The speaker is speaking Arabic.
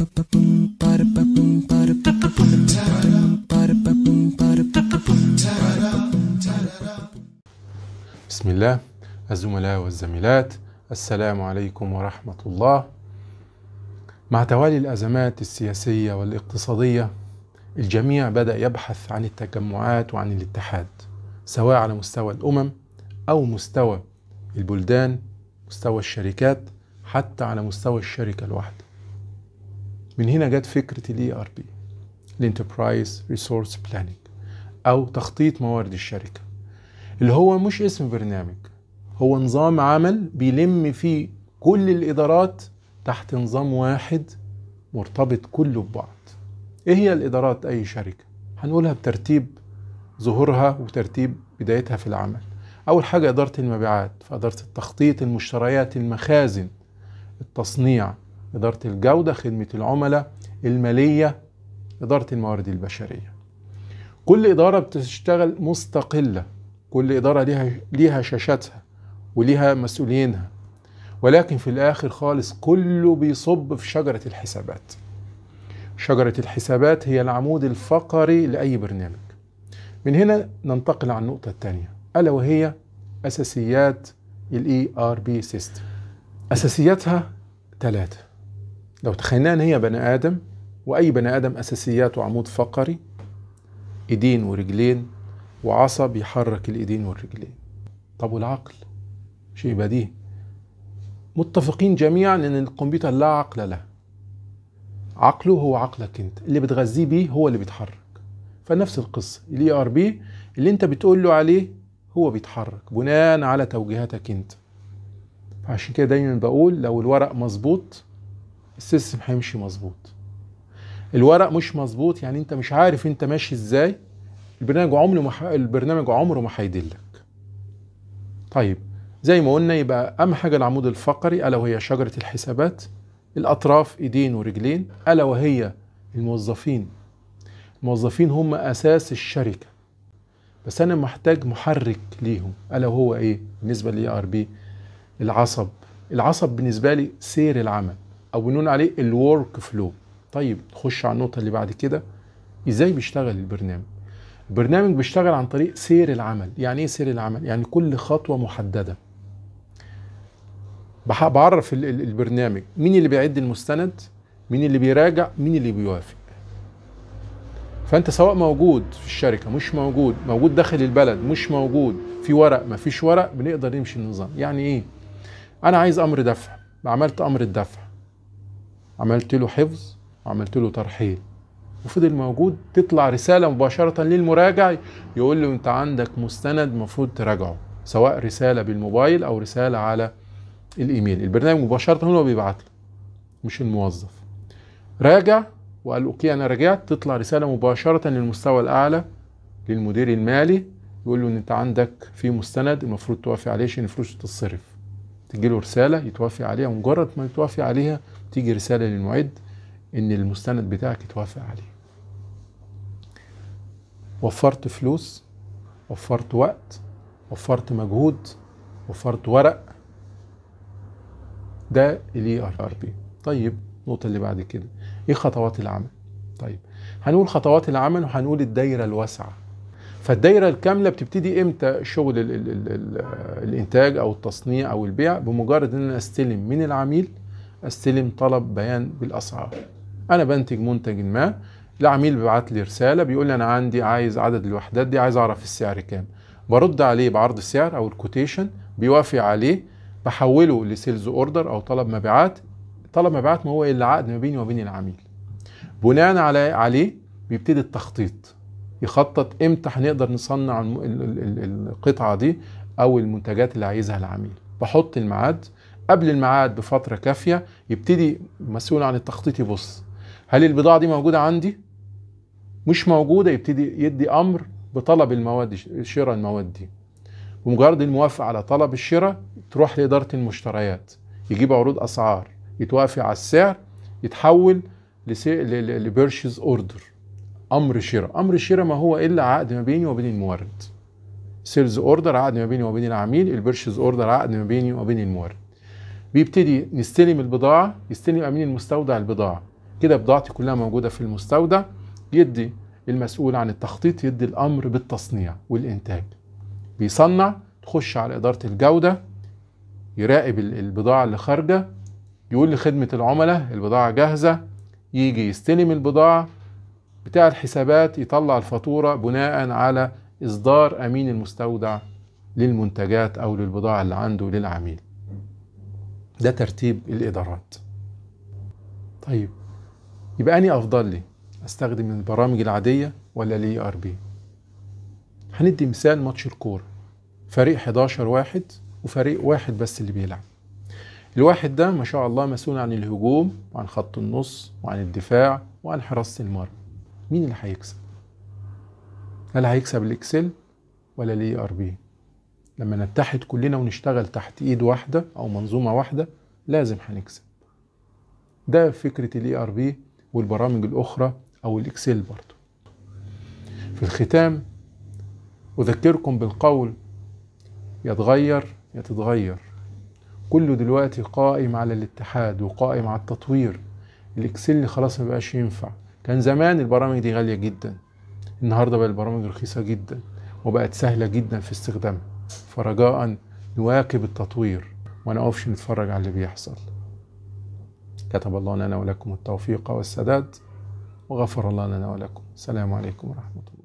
بسم الله الزملاء والزميلات السلام عليكم ورحمة الله مع توالي الأزمات السياسية والاقتصادية الجميع بدأ يبحث عن التجمعات وعن الاتحاد سواء على مستوى الأمم أو مستوى البلدان مستوى الشركات حتى على مستوى الشركة الواحدة من هنا جت فكرة الاي ار بي الانتربرايز ريسورس بلاننج او تخطيط موارد الشركة اللي هو مش اسم برنامج هو نظام عمل بيلم فيه كل الادارات تحت نظام واحد مرتبط كله ببعض ايه هي الادارات اي شركة هنقولها بترتيب ظهورها وترتيب بدايتها في العمل اول حاجة ادارة المبيعات فادارة التخطيط المشتريات المخازن التصنيع إدارة الجودة خدمة العملاء المالية إدارة الموارد البشرية كل إدارة بتشتغل مستقلة كل إدارة ليها, ليها شاشتها وليها مسؤولينها ولكن في الآخر خالص كله بيصب في شجرة الحسابات شجرة الحسابات هي العمود الفقري لأي برنامج من هنا ننتقل على النقطة الثانية ألا وهي أساسيات الـ ERP سيستم أساسياتها ثلاثة لو تخيلنا ان هي بني ادم واي بني ادم اساسياته عمود فقري ايدين ورجلين وعصا بيحرك الايدين والرجلين طب والعقل شيء بديهي متفقين جميعا ان الكمبيوتر لا عقل له عقله هو عقلك انت اللي بتغذيه بيه هو اللي بيتحرك فنفس القصه الاي ار e بي اللي انت بتقول له عليه هو بيتحرك بناء على توجيهاتك انت عشان كده دايما بقول لو الورق مظبوط السيستم هيمشي مظبوط الورق مش مظبوط يعني انت مش عارف انت ماشي ازاي البرنامج عمره ما ح... البرنامج عمره ما هيدلك طيب زي ما قلنا يبقى اهم حاجه العمود الفقري الا وهي شجره الحسابات الاطراف ايدين ورجلين الا وهي الموظفين الموظفين هم اساس الشركه بس انا محتاج محرك ليهم الا وهو ايه بالنسبه للاي ار بي العصب العصب بالنسبه لي سير العمل او بنقول عليه الورك فلو طيب خش على النقطه اللي بعد كده ازاي بيشتغل البرنامج البرنامج بيشتغل عن طريق سير العمل يعني ايه سير العمل يعني كل خطوه محدده بعرف البرنامج مين اللي بيعد المستند مين اللي بيراجع مين اللي بيوافق فانت سواء موجود في الشركه مش موجود موجود داخل البلد مش موجود في ورق ما فيش ورق بنقدر نمشي النظام يعني ايه انا عايز امر دفع عملت امر الدفع عملت له حفظ وعملت له ترحيل وفضل موجود تطلع رسالة مباشرة للمراجع يقول له انت عندك مستند مفروض تراجعه سواء رسالة بالموبايل او رسالة على الايميل البرنامج مباشرة هو بيبعت له مش الموظف راجع وقال اوكي انا رجعت تطلع رسالة مباشرة للمستوى الاعلى للمدير المالي يقول له ان انت عندك في مستند المفروض توافق عليه عشان الفلوس تتصرف تجي له رساله يتوافي عليها ومجرد ما يتوافي عليها تيجي رساله للمعد ان المستند بتاعك يتوافق عليه وفرت فلوس وفرت وقت وفرت مجهود وفرت ورق ده الاي ار e بي طيب النقطه اللي بعد كده ايه خطوات العمل طيب هنقول خطوات العمل وهنقول الدايره الواسعه فالدايره الكامله بتبتدي امتى شغل الـ الـ الـ الـ الانتاج او التصنيع او البيع بمجرد ان انا استلم من العميل استلم طلب بيان بالاسعار انا بنتج منتج ما العميل بيبعت لي رساله بيقول لي انا عندي عايز عدد الوحدات دي عايز اعرف السعر كام برد عليه بعرض السعر او الكوتيشن بيوافق عليه بحوله لسيلز اوردر او طلب مبيعات طلب مبيعات ما هو الا عقد ما بيني وبين العميل بناء على عليه بيبتدي التخطيط يخطط امتى هنقدر نصنع القطعه دي او المنتجات اللي عايزها العميل بحط الميعاد قبل الميعاد بفتره كافيه يبتدي مسؤول عن التخطيط يبص هل البضاعه دي موجوده عندي مش موجوده يبتدي يدي امر بطلب المواد شراء المواد دي بمجرد الموافقه على طلب الشراء تروح لاداره المشتريات يجيب عروض اسعار يتوافق على السعر يتحول لبيرشز اوردر امر شراء امر شراء ما هو الا عقد ما بيني وبين المورد سيلز اوردر عقد ما بيني وبين العميل البرشز اوردر عقد ما بيني وبين المورد بيبتدي نستلم البضاعه يستلم امين المستودع البضاعه كده بضاعتي كلها موجوده في المستودع يدي المسؤول عن التخطيط يدي الامر بالتصنيع والانتاج بيصنع تخش على اداره الجوده يراقب البضاعه اللي خارجه يقول لخدمه العملاء البضاعه جاهزه يجي يستلم البضاعه بتاع الحسابات يطلع الفاتورة بناء على إصدار أمين المستودع للمنتجات أو للبضاعة اللي عنده للعميل ده ترتيب الإدارات طيب يبقى أني أفضل لي أستخدم البرامج العادية ولا لي آر بي هندي مثال ماتش الكورة فريق 11 واحد وفريق واحد بس اللي بيلعب الواحد ده ما شاء الله مسؤول عن الهجوم وعن خط النص وعن الدفاع وعن حراسة المرمى مين اللي هيكسب هل هيكسب الاكسل ولا الاي ار بي لما نتحد كلنا ونشتغل تحت ايد واحده او منظومه واحده لازم هنكسب ده فكره الاي ار بي والبرامج الاخرى او الاكسل برضه في الختام اذكركم بالقول يتغير يتتغير كله دلوقتي قائم على الاتحاد وقائم على التطوير الاكسل خلاص ما بقاش ينفع كان زمان البرامج دي غاليه جدا النهارده بقى البرامج رخيصه جدا وبقت سهله جدا في استخدامها فرجاء نواكب التطوير وما نقفش نتفرج على اللي بيحصل كتب الله لنا ولكم التوفيق والسداد وغفر الله لنا ولكم السلام عليكم ورحمه الله